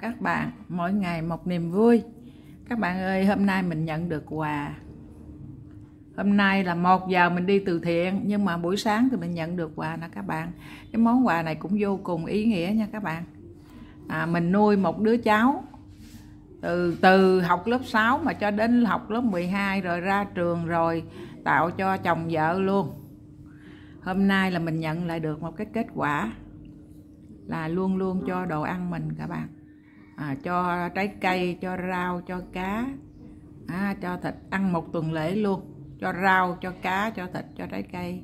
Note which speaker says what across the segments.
Speaker 1: các bạn mỗi ngày một niềm vui các bạn ơi hôm nay mình nhận được quà hôm nay là một giờ mình đi từ thiện nhưng mà buổi sáng thì mình nhận được quà nè các bạn cái món quà này cũng vô cùng ý nghĩa nha các bạn à, mình nuôi một đứa cháu từ từ học lớp 6 mà cho đến học lớp 12 rồi ra trường rồi tạo cho chồng vợ luôn hôm nay là mình nhận lại được một cái kết quả là luôn luôn cho đồ ăn mình các bạn à, cho trái cây cho rau cho cá à, cho thịt ăn một tuần lễ luôn cho rau cho cá cho thịt cho trái cây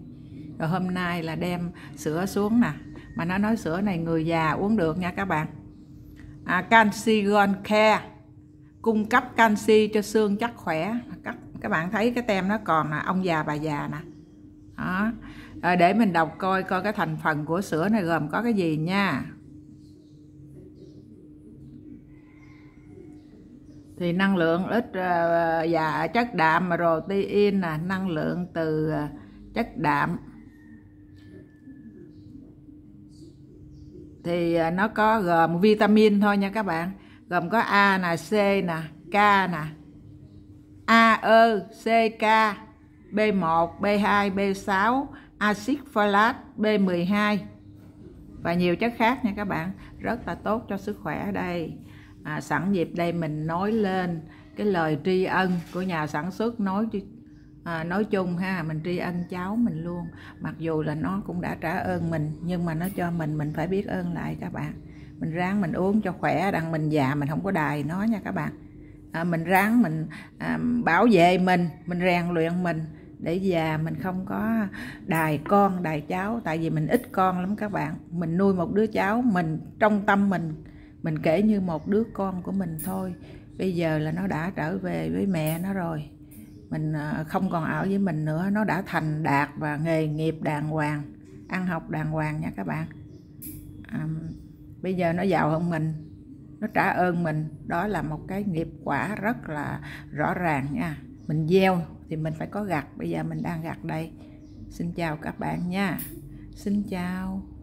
Speaker 1: rồi hôm nay là đem sữa xuống nè mà nó nói sữa này người già uống được nha các bạn à, canxi gold care cung cấp canxi cho xương chắc khỏe các các bạn thấy cái tem nó còn là ông già bà già nè đó à, để mình đọc coi coi cái thành phần của sữa này gồm có cái gì nha thì năng lượng ít và ờ, dạ, chất đạm mà protein là năng lượng từ ờ, chất đạm thì ờ, nó có gồm vitamin thôi nha các bạn gồm có A nè C nè K nè A E C K B1 B2 B6 axit folat B12 và nhiều chất khác nha các bạn rất là tốt cho sức khỏe đây à, sẵn dịp đây mình nói lên cái lời tri ân của nhà sản xuất nói à, nói chung ha mình tri ân cháu mình luôn mặc dù là nó cũng đã trả ơn mình nhưng mà nó cho mình mình phải biết ơn lại các bạn mình ráng mình uống cho khỏe đằng mình già mình không có đài nó nha các bạn à, mình ráng mình à, bảo vệ mình mình rèn luyện mình để già mình không có đài con đài cháu tại vì mình ít con lắm các bạn mình nuôi một đứa cháu mình trong tâm mình mình kể như một đứa con của mình thôi bây giờ là nó đã trở về với mẹ nó rồi mình à, không còn ở với mình nữa nó đã thành đạt và nghề nghiệp đàng hoàng ăn học đàng hoàng nha các bạn à, bây giờ nó giàu hơn mình nó trả ơn mình đó là một cái nghiệp quả rất là rõ ràng nha mình gieo thì mình phải có gặt bây giờ mình đang gặt đây xin chào các bạn nha xin chào